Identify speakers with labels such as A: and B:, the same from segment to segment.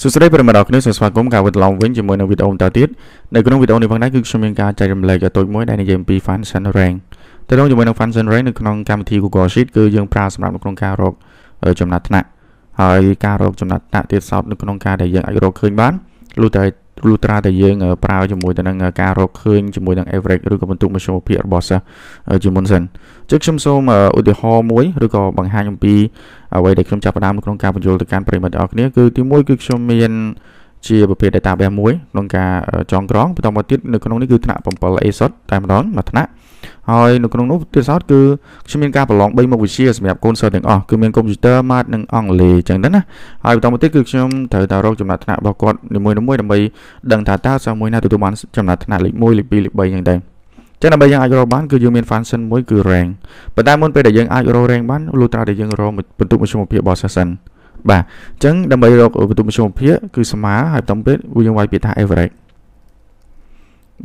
A: សួស្តីប្រិយមិត្តអរគុណសូមស្វាគមន៍ការវិទ្យឡងវិញជាមួយនឹងវីដេអូបន្តទៀតនៅក្នុងវីដេអូនេះផងដែរគឺខ្ញុំមានការចែករំលែកឲ្យតូចមួយដែលនិយាយអំពី function rank ទៅដល់ជាមួយនឹង function rank នៅក្នុងកម្មវិធី Google Sheet គឺយើងប្រើសម្រាប់នៅក្នុងការរកចំណាត់ថ្នាក់ហើយការរកចំណាត់ថ្នាក់ទៀតសោតនៅក្នុងការដែលយើងអាចរកឃើញបានលុះតែលុះត្រាតែយើងប្រើជាមួយទៅនឹងការរកឃើញជាមួយនឹង average ឬក៏បន្ទុកមធ្យមភាពរបស់សិស្សជាមុនសិនជឹកខ្ញុំសូមឧទាហរណ៍មួយឬក៏បង្ហាញអំពីអ្វីដែលខ្ញុំចាប់ផ្ដើមក្នុងការបញ្យល់ទៅកាន់ប្រិមិត្តទាំងអស់គ្នាគឺទីមួយគឺខ្ញុំមាន ជា ប្រភេទ database មួយក្នុងការចងក្រងបន្តមកទៀតនៅក្នុងនេះគឺថ្នាក់7 ASOT តែម្ដងមួយថ្នាក់ហើយនៅក្នុងនោះទៀតសោតគឺខ្ញុំមានការប្រឡង3មុខវិជ្ជាសម្រាប់កូនសិស្សទាំងអស់គឺមានកុំព្យូទ័រម៉ាតនិងអង់គ្លេសអញ្ចឹងទៅណាហើយបន្តមកទៀតគឺខ្ញុំត្រូវតែរកចំណាត់ថ្នាក់របស់គាត់នីមួយៗដើម្បីដឹងថាតើសិស្សមួយណាទទួលបានចំណាត់ថ្នាក់លេខ1លេខ2លេខ3អញ្ចឹងដែរចឹងដើម្បីយើងអាចរកបានគឺយើងមាន function មួយគឺ rank ប៉ុន្តែមុនពេលដែលយើងអាចរក rank បានលុះត្រាតែយើងរកបន្ទុកមធ្យមភាពរបស់ session បាទអញ្ចឹងដើម្បីរកបន្ទុកមធ្យមភាពគឺស្មើហើយបន្តពេលយើងវាយពាក្យថា average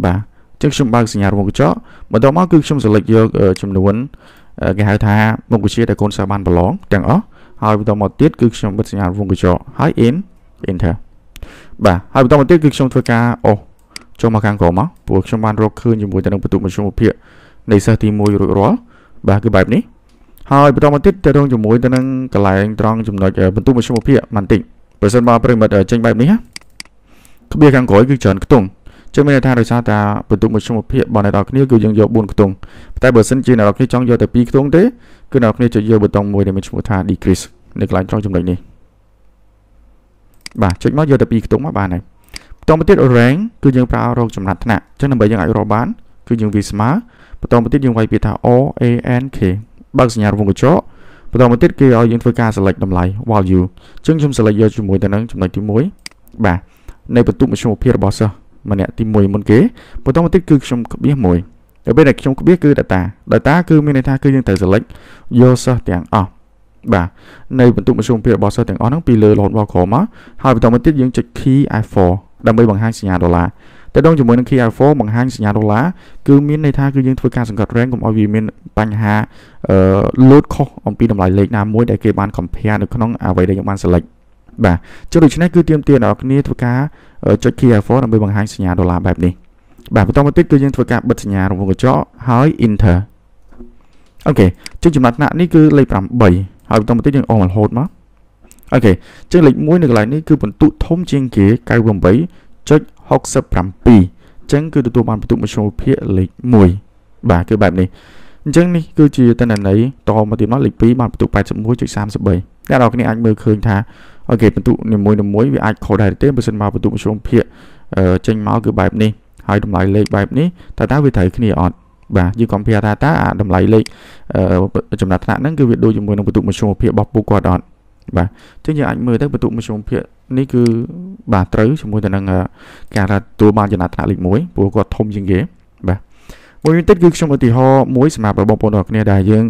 A: បាទអញ្ចឹងខ្ញុំបើកសញ្ញារមុខកញ្ចក់បន្តមកគឺខ្ញុំ select យកចំនួនគេហៅថាមុខវិជ្ជាដែលកូនសិស្សបានប្រឡងទាំងអស់ហើយបន្តមកទៀតគឺខ្ញុំបិទសញ្ញារមុខកញ្ចក់ហើយ in enter បាទហើយបន្តមកទៀតគឺខ្ញុំធ្វើការអស់ចុះមកខាងក្រោមមកព្រោះខ្ញុំបានរកឃើញជាមួយទៅនឹងបន្ទុកមធ្យមភាគនៃសិស្សទី1រួចរាល់បាទគឺបែបនេះហើយបន្តមកទៀតទៅរងជាមួយទៅនឹងកន្លែងត្រង់ចំណុចបន្ទុកមធ្យមភាគបន្តិចប្រសិនបើប្រិមិត្តចេញបែបនេះណាក្បៀខាងក្រោយគឺច្រើនខ្ទង់ចឹងមានន័យថាដោយសារតាបន្ទុកមធ្យមភាពរបស់អ្នកនរគ្នាគឺយើងយក4ខ្ទង់តែបើសិនជាអ្នកនរគ្នាចង់យកតែ2ខ្ទង់ទេគឺអ្នកនរគ្នាជួយយកប៊ូតុងមួយដែលមានឈ្មោះថា decrease នៅកន្លែងត្រង់ចំណុចនេះបាទចុចមកយកតែ2ខ្ទង់មកបានហើយបន្តមកទៀត range គឺយើងប្រើរងចំណាត់ថ្នាក់អញ្ចឹងដើម្បីយើងអាចរកបានគឺយើងវាស្មើបន្តមកទៀតយើងវាយពាក្យថា o a n k បើកសញ្ញារង្វង់កញ្ចក់បន្តមកទៀតគេឲ្យយើងធ្វើការ select តម្លៃ value អញ្ចឹងខ្ញុំ select យកជាមួយទៅនឹងចំណុចទី1បាទនៃបន្ទុកមធ្យមភាពរបស់សិស្សម្នាក់ទី1មុនគេបន្តមកទៀតគឺខ្ញុំក្បៀសមួយដល់ពេលដែលខ្ញុំក្បៀសគឺ data data គឺមានន័យថាគឺយើងត្រូវ select យកសិស្សទាំងអស់បាទនៅបន្ទុកមធ្យមភាពរបស់សិស្សទាំងអស់ហ្នឹងពីលើរហូតដល់ក្រោមមកហើយបន្តមកទៀតយើងចុច key F4 ដើម្បីបង្ហាញសញ្ញាដុល្លារតែដងជាមួយនឹង KR4 បង្ហាញសញ្ញាដុល្លារគឺមានន័យថាគឺយើងធ្វើការសង្កត់រែងកុំឲ្យវាមានបញ្ហាអឺលូតខុសអំពីតម្លៃលេខណាមួយដែលគេបាន compare នៅក្នុងអ្វីដែលយើងបាន select បាទចុះដូច្នេះគឺទាមទារដល់អ្នកគ្នាធ្វើការចុច KR4 ដើម្បីបង្ហាញសញ្ញាដុល្លារបែបនេះបាទបន្តមកទៀតគឺយើងធ្វើការបិទសញ្ញារង្វង់កញ្ចក់ហើយ enter អូខេជិះចំណាត់ថ្នាក់នេះគឺលេខ8ហើយបន្តមកទៀតយើងអស់រហូតមកអូខេចឹងលេខ1នៅកន្លែងនេះគឺពិន្ទុធំជាងគេ98.67ចឹងគឺទទួលបានពិន្ទុមធ្យមភាគលេខ1បាទគឺបែប នេះអញ្ចឹងនេះគឺជាតនន័យតមកទៀតមកលេខ2បានពិន្ទុ81.33អ្នកនរគ្នាអាចមើលឃើញថាអូខេពិន្ទុនីមួយៗវាអាចខុសដែរទេបើសិនមកពិន្ទុមធ្យមភាគចេញមកគឺបែបនេះហើយតម្លៃលេខបែបនេះតើតើវាត្រូវគ្នាអត់បាទយើង compare ថាតើអាតម្លៃលេខចំណាត់ថ្នាក់ហ្នឹងគឺវាដូចជាមួយនឹងពិន្ទុមធ្យមភាពរបស់ពួកគាត់អត់បាទអញ្ចឹងយើងអាចមើលទៅបន្ទុកមជ្ឈមភាគនេះគឺបាទត្រូវជាមួយទៅនឹងការទទួលបានចំណាត់ថ្នាក់លេខ1ព្រោះគាត់ធំជាងគេបាទមួយទៀតគឺខ្ញុំឧទាហរណ៍មួយសម្រាប់បងប្អូនទាំងគ្នាដែលយើង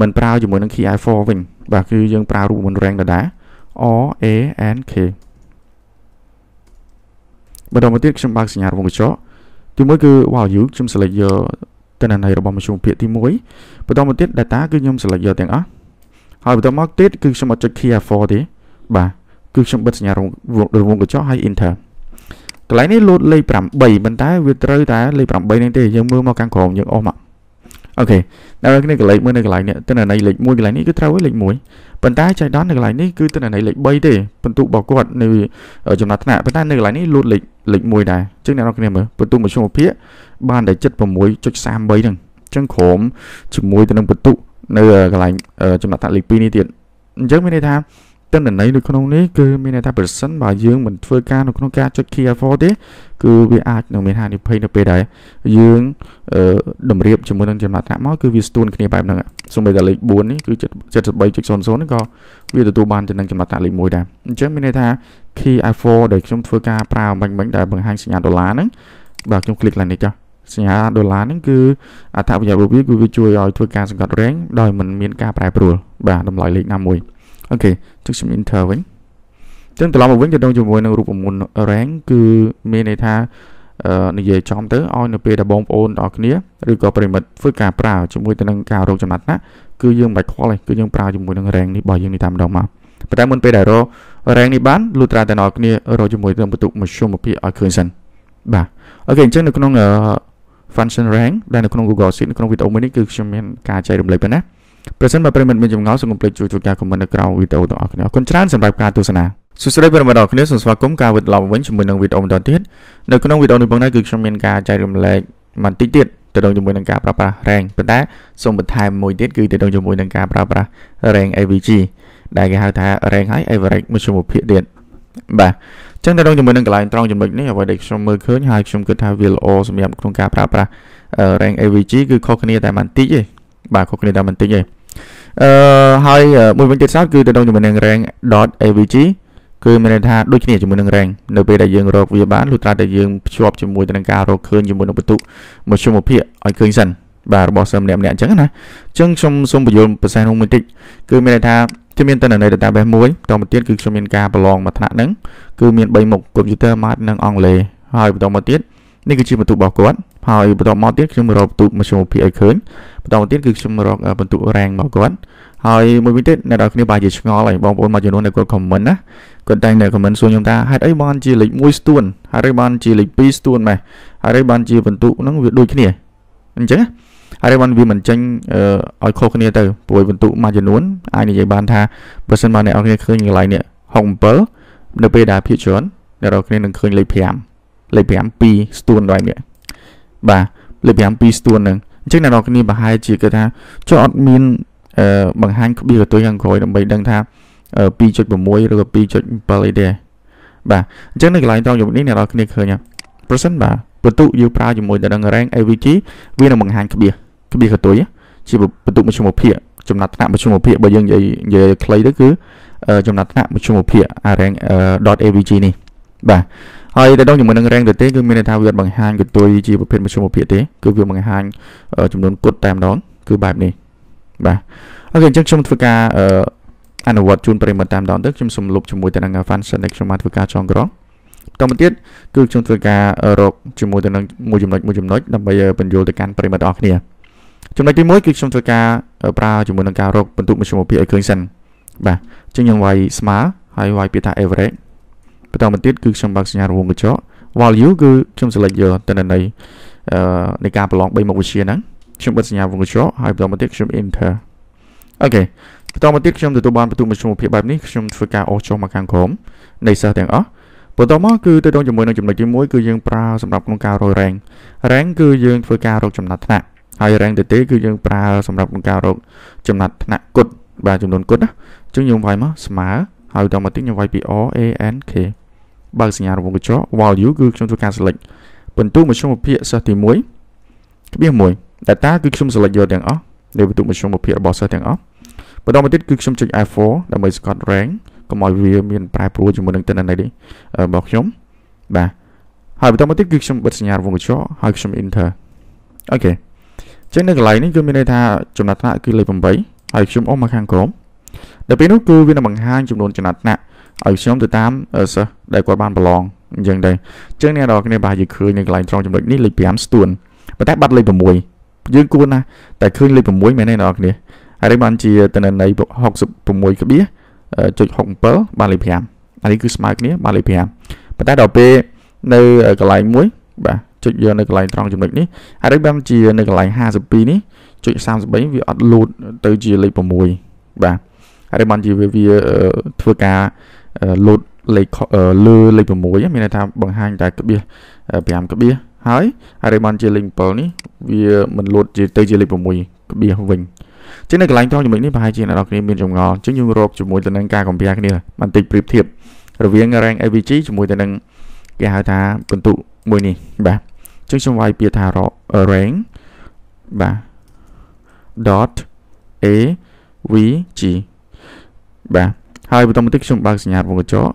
A: មិនប្រើជាមួយនឹង key i4 វិញបាទគឺយើងប្រើរូបមន្ត rank ដដែល O A N K បន្តមកទៀតខ្ញុំបើកសញ្ញារង្វង់កញ្ចក់ទីមួយគឺ value ខ្ញុំ select យកទិន្នន័យរបស់មជ្ឈមភាគទី1បន្តមកទៀត data គឺខ្ញុំ select យកទាំងអស់ហើយបន្តមកទៀតគឺខ្ញុំអត់ចុច key F4 ទេ បាទគឺខ្ញុំបិទសញ្ញារង្វង់កញ្ចក់ហើយ enter កន្លែងនេះលោតលេខ8ប៉ុន្តែវាត្រូវតែលេខ8ហ្នឹងទេយើងមើលមកខាងក្រោមយើងអស់មកអូខេដល់នេះកន្លែងមើលនៅកន្លែងនេះទិន្នន័យលេខ1កន្លែងនេះគឺត្រូវលេខ1ប៉ុន្តែចៃដន្យនៅកន្លែងនេះគឺទិន្នន័យលេខ3ទេពិន្ទុរបស់គាត់នៅចំណាត់ថ្នាក់ប៉ុន្តែនៅកន្លែងនេះលោតលេខលេខ1ដែរអញ្ចឹងអ្នកនរគ្នាមើលពិន្ទុមធ្យមភាគបានតែ76.33ហ្នឹងអញ្ចឹងក្រុមជាមួយទៅនឹងពិន្ទុនៅកន្លែងចំណាត់ថ្នាក់លេខ2នេះទៀតអញ្ចឹងមានន័យថាទិន្នន័យនៅក្នុងនេះគឺមានន័យថាប្រសិនបើយើងមិនធ្វើការនៅក្នុងការចុច key effort ទេគឺវាអាចនឹងមានហានិភ័យនៅពេលដែលយើងតម្រៀបជាមួយនឹងចំណាត់ថ្នាក់មកគឺវាស្ទួនគ្នាបែបហ្នឹងសូម្បីតែលេខ4នេះគឺ73.00ហ្នឹងក៏វាទទួលបានទៅនឹងចំណាត់ថ្នាក់លេខ1ដែរអញ្ចឹងមានន័យថា key effort ដែលខ្ញុំធ្វើការប្រើអំបញ្ញមិញដែលបង្ហាញសញ្ញាដុល្លារហ្នឹងបាទខ្ញុំคลิกឡើងនេះចុះសញ្ញាដុល្លារហ្នឹងគឺអត្ថប្រយោជន៍របស់វាគឺវាជួយឲ្យធ្វើការសង្កត់រែងដោយមិនមានការប្រែប្រួលបាទតម្លៃលេខណាមួយអូខេជឹកជំនាញ enter វិញចឹងត្រឡប់មកវិញទៅដល់ជាមួយនឹងរូបមន្ត rank គឺមានន័យថានិយាយចំទៅឲ្យនៅពេលដែលបងប្អូនទាំងអស់គ្នាឬក៏ប្រិមិត្តធ្វើការប្រើជាមួយទៅនឹងការរកចំណាត់ណាគឺយើងមិនបាច់ខ្វល់ទេគឺយើងប្រើជាមួយនឹង rank នេះរបស់យើងនេះតែម្ដងមកប៉ុន្តែមុនពេលដែលរក rank នេះបានលុះត្រាតែអ្នកគ្នារកជាមួយទៅនឹងបន្ទុកមជ្ឈមភាពឲ្យឃើញសិនបាទអូខេអញ្ចឹងនៅក្នុង function rank ដែលនៅក្នុង Google Sheet នៅក្នុងវីដេអូមួយនេះគឺខ្ញុំមានការចែករំលែកប៉ុណ្ណាប្រសិនបើប្រិមិត្តមានចម្ងល់សូមកុំភ្លេចជួយជួយការខមមិននៅក្រៅវីដេអូទាំងអស់គ្នាអរគុណច្រើនសម្រាប់ការទស្សនាសួស្តីប្រិមិត្តអរគ្នាសូមស្វាគមន៍ការវិទ្យឡប់វិញជាមួយនឹងវីដេអូម្ដងទៀតនៅក្នុងវីដេអូនេះផងដែរគឺខ្ញុំមានការចែករំលែកបន្តិចទៀតទៅដល់ជាមួយនឹងការប្រើប្រាស់ rank ប៉ុន្តែសូមបន្ថែមមួយទៀតគឺទៅដល់ជាមួយនឹងការប្រើប្រាស់ rank AVG ដែលគេហៅថា rank ហើយ average មធ្យមភាគទៀតបាទអញ្ចឹងតើដល់ជាមួយនឹងកន្លែងត្រង់ចំណុចនេះអ្វីដែលខ្ញុំមើលឃើញហើយខ្ញុំគិតថាវាល្អសម្រាប់ក្នុងការប្រើប្រាស់ rank AVG គឺខុសគ្នាតែបន្តិចទេបាទខុសគ្នាតែបន្តិចទេអឺហើយមួយវិញទៀតសោតគឺតើដល់ជាមួយនឹង rank.avg គឺមានន័យថាដូចគ្នាជាមួយនឹង rank នៅពេលដែលយើងរកវាបានលុះត្រាតែយើងភ្ជាប់ជាមួយទៅនឹងការរកឃើញជាមួយនឹងពិន្ទុមជ្ឈមភាគឲ្យឃើញសិនបាទរបស់សិស្សម្នាក់ម្នាក់អញ្ចឹងណាអញ្ចឹងខ្ញុំសូមបញ្យល់ប្រសាសន៍នោះបន្តិចគឺមានន័យថាខ្ញុំមានតនន័យ database មួយបន្តមកទៀតគឺខ្ញុំមានការប្រឡងមួយថ្នាក់ហ្នឹងគឺមាន3មុខ computer math និងអង់គ្លេសហើយបន្តមកទៀតនេះគឺជាបន្ទុករបស់គាត់ហើយបន្តមកទៀតខ្ញុំរកបន្ទុកមធ្យមភាពឲ្យឃើញបន្តមកទៀតគឺខ្ញុំរកបន្ទុក rank របស់គាត់ហើយមួយវិញទៀតអ្នកនរគ្នាបាទជាឆ្ងល់ហើយបងប្អូនមកចំនួននៅគាត់ comment ណាគាត់តែងតែ comment សួរខ្ញុំថាហេតុអីបានជាលេខ1ស្ទួនហើយបានជាលេខ2ស្ទួនម៉េះហើយបានជាបន្ទុកហ្នឹងវាដូចគ្នាអញ្ចឹងណាហើយបានវាមិនចេញឲ្យខុសគ្នាទៅព្រោះពិន្ទុមួយចំនួនអាចនិយាយបានថាប្រសិនបើអ្នកនរគ្នាឃើញកន្លែងនេះ67នៅពេលដែលភាគច្រើនអ្នកនរគ្នានឹងឃើញលេខ5លេខ5 2ស្ទួនដល់នេះបាទលេខ5 2ស្ទួនហ្នឹងអញ្ចឹងអ្នកនរគ្នាប្រហែលជាគេថាចុះអត់មានបង្ហាញក្បៀរកតុយខាងក្រោយដើម្បីដឹងថា2.6ឬក៏2.7អីទេបាទអញ្ចឹងនៅកន្លែងត្រង់យុគនេះអ្នកនរគ្នាឃើញប្រសិនបាទបន្ទុកយើងប្រើជាមួយទៅនឹង rank AVG វានឹងបង្ហាញក្បៀសក្បៀសកតុយជាបន្ទុកមជ្ឈមភាគចំណាត់ថ្នាក់មជ្ឈមភាគបើយើងនិយាយនិយាយខ្លីទៅគឺចំណាត់ថ្នាក់មជ្ឈមភាគ rank.avg នេះបាទហើយតែដងជាមួយនឹង rank ទៅទេគឺមានន័យថាវាអត់បង្ហាញកតុយជាប្រភេទមជ្ឈមភាគទេគឺវាបង្ហាញចំនួនគុតតែម្ដងគឺបែបនេះបាទអូខេអញ្ចឹងខ្ញុំធ្វើការអនុវត្តជូនប្រិមត្តតាមដងទៅខ្ញុំសូមលុបជាមួយទៅនឹង function ដែលខ្ញុំបានធ្វើការចងក្រងបន្តមកទៀតគឺខ្ញុំធ្វើការរកជាមួយទៅនឹងមួយចំណុចមួយចំណុចដើម្បីបញ្យល់ទៅកាន់ប្រិមត្តអរគ្នាចំណុចទី1គឺខ្ញុំធ្វើការប្រើជាមួយនឹងការរកបន្ទុកមធ្យមភាពឲ្យឃើញសិនបាទអញ្ចឹងយើងវាយស្មើហើយវាយពាក្យថា average បន្តមកទៀតគឺខ្ញុំបើកសញ្ញារង្វង់កញ្ចក់ value គឺខ្ញុំ select យកតនន័យអឺនៃការប្រឡង3មុខវិជ្ជាហ្នឹងខ្ញុំបិទសញ្ញារង្វង់កញ្ចក់ហើយបន្តមកទៀតខ្ញុំ enter អូខេបន្តមកទៀតខ្ញុំទទួលបានបន្ទុកមធ្យមភាពបែបនេះខ្ញុំធ្វើការអស់ចុះមកខាងក្រោមនៃសិស្សទាំងអស់បន្តមកគឺទៅដល់ជាមួយនឹងចំណុចទី1គឺយើងប្រើសម្រាប់ក្នុងការរយ rank rank គឺយើងធ្វើការរកចំណាត់ថ្នាក់ហើយ rank ទៅទេគឺយើងប្រើសម្រាប់ក្នុងការរក ចំណាត់ថ្នាក់គុតបាទចំនួនគុតណាអញ្ចឹងយើងវាយមកស្មើហើយតមកទៀតខ្ញុំវាយពី O A N K បើកសញ្ញារង្វង់កញ្ចក់ value គឺខ្ញុំធ្វើការ select ពិន្ទុមធ្យមភាគសិស្សទី1ក្បៀស1 data គឺខ្ញុំ select យកទាំងអស់នៃពិន្ទុមធ្យមភាគរបស់សិស្សទាំងអស់បន្តមកទៀតគឺខ្ញុំចុច F4 ដើម្បីស្កត់ rank កុំឲ្យវា មានប្រែប្រួលជាមួយនឹងទិន្នន័យនេះរបស់ខ្ញុំបាទហើយបន្តមកទៀតគឺខ្ញុំបិទសញ្ញារង្វង់កញ្ចក់ហើយខ្ញុំ enter អូខេចឹងនៅកន្លែងនេះគឺមានន័យថាចំណាត់ថ្នាក់គឺលេខ8ហើយខ្ញុំអស់មកខាងក្រោមដល់ពេលនោះគឺវានឹងបង្ហាញចំនួនចំណាត់ថ្នាក់ឲ្យខ្ញុំទៅតាមសិស្សដែលគាត់បានប្រឡងអញ្ចឹងដែរអញ្ចឹងអ្នកនរគ្នាបាទយើងឃើញនៅកន្លែងត្រង់ចំណុចនេះលេខ5ស្ទួនប៉ុន្តែបាត់លេខ6យើងគួរណាស់តែឃើញលេខ6មែនទេអ្នកនរគ្នាហើយនេះបានជាតនន័យ66.67បានលេខ5អានេះគឺស្មើគ្នាបានលេខ5ប៉ុន្តែដល់ពេលនៅកន្លែងមួយបាទចុចយកនៅកន្លែងត្រង់ចំណុចនេះហើយដូចបានជានៅកន្លែង52នេះចុច33វាអត់លូតទៅជាលេខ6បាទហើយបានជាវាវាធ្វើការលូតលេខលើលេខ6មានន័យថាបង្ហាញតែក្បៀស5ក្បៀសហើយហើយបានជាលេខ7នេះវាមិនលូតជាទៅជាលេខ6ក្បៀសវិញចឹងនៅកន្លែងត្រង់ចំណុចនេះប្រហែលជាអ្នកនរគ្នាមានចម្ងល់ចឹងយើងរកជាមួយទៅនឹងការកំពះគ្នាបន្តិចប្រៀបធៀបរវាង rank AVG ជាមួយទៅនឹងគេហៅថាពិន្ទុមួយនេះបាទចឹងខ្ញុំវាយពាក្យថា rank បាទ dot a v g បាទហើយបន្តមកទៀតខ្ញុំបើកសញ្ញាវងកញ្ចក់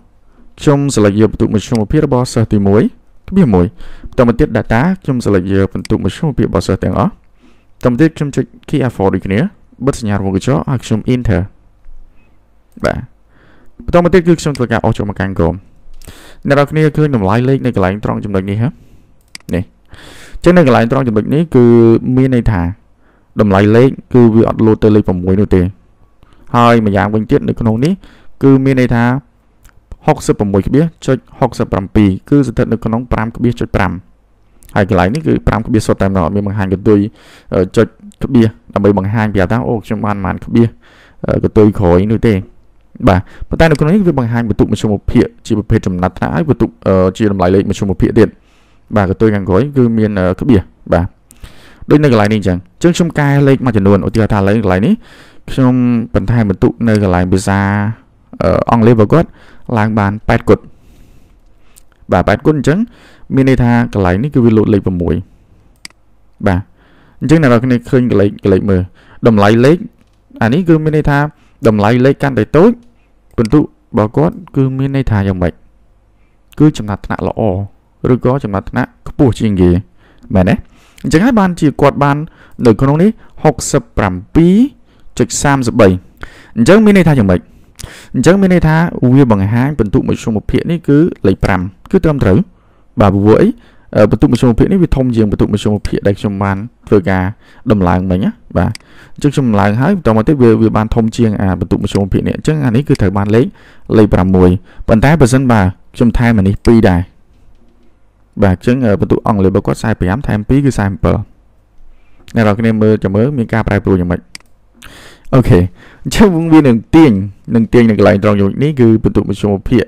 A: ខ្ញុំ select យកបន្ទុកមធ្យមភាពរបស់សិស្សទី1គ្រា1បន្តមកទៀត data ខ្ញុំ select យកបន្ទុកមធ្យមភាពរបស់សិស្សទាំងអស់បន្តមកទៀតខ្ញុំចុច key F4 ដូចគ្នាបិទសញ្ញាវងកញ្ចក់ហើយខ្ញុំ enter បាទបន្តមកទៀតគឺខ្ញុំធ្វើការអស់ចូលមកកាន់ក្រុមអ្នកនរគ្នាឃើញតម្លៃលេខនៅកន្លែងត្រង់ចំណុចនេះហ៎នេះអញ្ចឹងនៅកន្លែងត្រង់ចំណុចនេះគឺមានន័យថាតម្លៃលេខគឺវាអត់លោតទៅលេខ6នោះទេ ហើយម្យ៉ាងវិញទៀតនៅក្នុងនេះគឺមានន័យថា66.67គឺ ស្ថិតនៅក្នុង5.5ហើយកន្លែងនេះគឺ5ក្បៀសសុទ្ធតែម្ដងអត់មានបង្ហាញកន្ទុយចុចក្បៀសដើម្បីបង្ហាញប្រាប់ថាអូខ្ញុំបានប៉ុន្មាន ក្បៀសកន្ទុយក្រោយនោះទេ បាទប៉ុន្តែនៅក្នុងនេះវាបង្ហាញបន្ទុកមជ្ឈមភាគជាប្រភេទចំណាត់ថ្នាក់ហើយបន្ទុកជាតម្លៃលេខមជ្ឈមភាគទៀតអញបាទកន្ទុយខាងក្រោយគឺមាន ក្បៀសបាទដូចនៅកន្លែងនេះអញ្ចឹងអញ្ចឹងខ្ញុំកែលេខមួយចំនួនឧទាហរណ៍ថាឥឡូវកន្លែងនេះខ្ញុំបន្ថែមបន្ទុកនៅកន្លែងភាសាអង់គ្លេសរបស់គាត់ឡើងបាន8គុណបាទ8គុណអញ្ចឹង មានន័យថាកន្លែងនេះគឺវាលោតលេខ6បាទអញ្ចឹងអ្នកនរគ្នាឃើញកលេខកលេខមើលតម្លៃលេខអានេះគឺមានន័យថាតម្លៃលេខកាន់តែតូចពិន្ទុរបស់គាត់គឺមានន័យថាយ៉ាងម៉េចគឺចំណាត់ថ្នាក់ល្អឬក៏ចំណាត់ថ្នាក់ខ្ពស់ជាងគេមែនទេអញ្ចឹងហើយបានជាគាត់បាននៅក្នុងនេះ67.33អញ្ចឹងមានន័យថាយ៉ាងម៉េចអញ្ចឹងមានន័យថាវាបង្ហាញបន្ទុកមធ្យមភាគនេះគឺលេខ5គឺត្រឹមត្រូវ បាទព្រោះអីបន្ទុកមធ្យមភាគនេះវាធំជាងបន្ទុកមធ្យមភាគដែលខ្ញុំបានធ្វើការដំឡើងមិញណាបាទអញ្ចឹងខ្ញុំឡើងហើយបន្តមកទៀតវាវាបានធំជាងអាបន្ទុកមធ្យមភាគនេះអញ្ចឹងអានេះគឺត្រូវបានលេខលេខ6ប៉ុន្តែបើសិនបាទខ្ញុំថែមអានេះ2ដែរបាទអញ្ចឹងបន្ទុកអង់គ្លេសរបស់គាត់45ថែម2គឺ47អ្នកនរគ្នាមើលចាំមើលមានការប្រែប្រួលយ៉ាងម៉េចអូខេអញ្ចឹងវានឹងទាញនឹងទាញនៅកន្លែងត្រង់ចំណុចនេះគឺបន្ទុកមធ្យមភាគ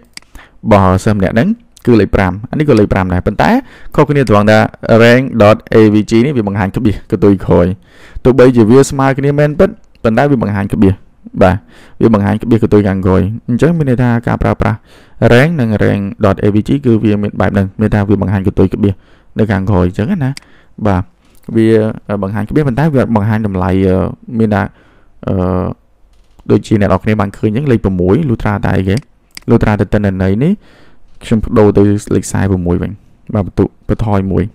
A: បោះសិស្សម្នាក់ហ្នឹងគឺលេខ5អានេះក៏លេខ5ដែរប៉ុន្តែខុសគ្នាត្រង់ថា rank.avg នេះវាបង្ហាញក្បៀសកតុយក្រោយទោះបីជាវាស្មើគ្នាមែនពិតប៉ុន្តែវាបង្ហាញក្បៀសបាទវាបង្ហាញក្បៀសកន្ទុយខាងក្រោយអញ្ចឹងមានន័យថាការប្រើប្រាស់ rank និង rank.avg គឺវាមានបែបហ្នឹងមានថាវាបង្ហាញកន្ទុយក្បៀសនៅខាងក្រោយអញ្ចឹងណាបាទវាបង្ហាញក្បៀសប៉ុន្តែវាបង្ហាញតម្លៃមានថាអឺដូចជាអ្នកនរគ្នាបានឃើញអញ្ចឹងលេខ6លូត្រាតែអីគេ លូត្រាទៅតិនន័យនេះខ្ញុំបដូរទៅលេខ46វិញបាទបន្ទុបន្ថយ1អញ្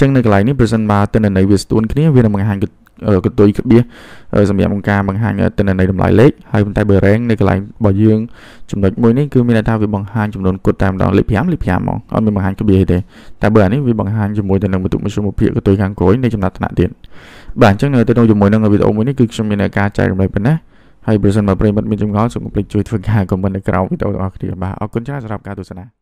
A: ចឹងនៅកន្លែងនេះប្រសិនបើតិនន័យវាស្ទួនគ្នាវានឹងបង្ហាញកន្ទុយក្បៀសសម្រាប់ក្នុងការបង្ហាញទិន្នន័យតម្លៃលេខហើយប៉ុន្តែបើ rank នៅកន្លែងរបស់យើងចំណុចមួយនេះគឺមានន័យថាវាបង្ហាញចំនួនគុតតែម្ដងលេខ5លេខ5ហ្មងអត់មានបង្ហាញក្បៀសទេតែបើអានេះវាបង្ហាញជាមួយទៅនឹងបន្ទុកមធ្យមភាពកន្ទុយខាងក្រោយនៃចំណាត់ថ្នាក់ទៀតបាទអញ្ចឹងនៅទៅក្នុងជាមួយនឹងវីដេអូមួយនេះគឺខ្ញុំមានការចែករំលែកប៉ុណ្ណាហើយប្រសិនបើប្រិយមិត្តមានចម្ងល់សូមកុំភ្លេចជួយធ្វើការ comment នៅក្រោមវីដេអូរបស់គ្នាបាទអរគុណច្រើនសម្រាប់ការទស្សនា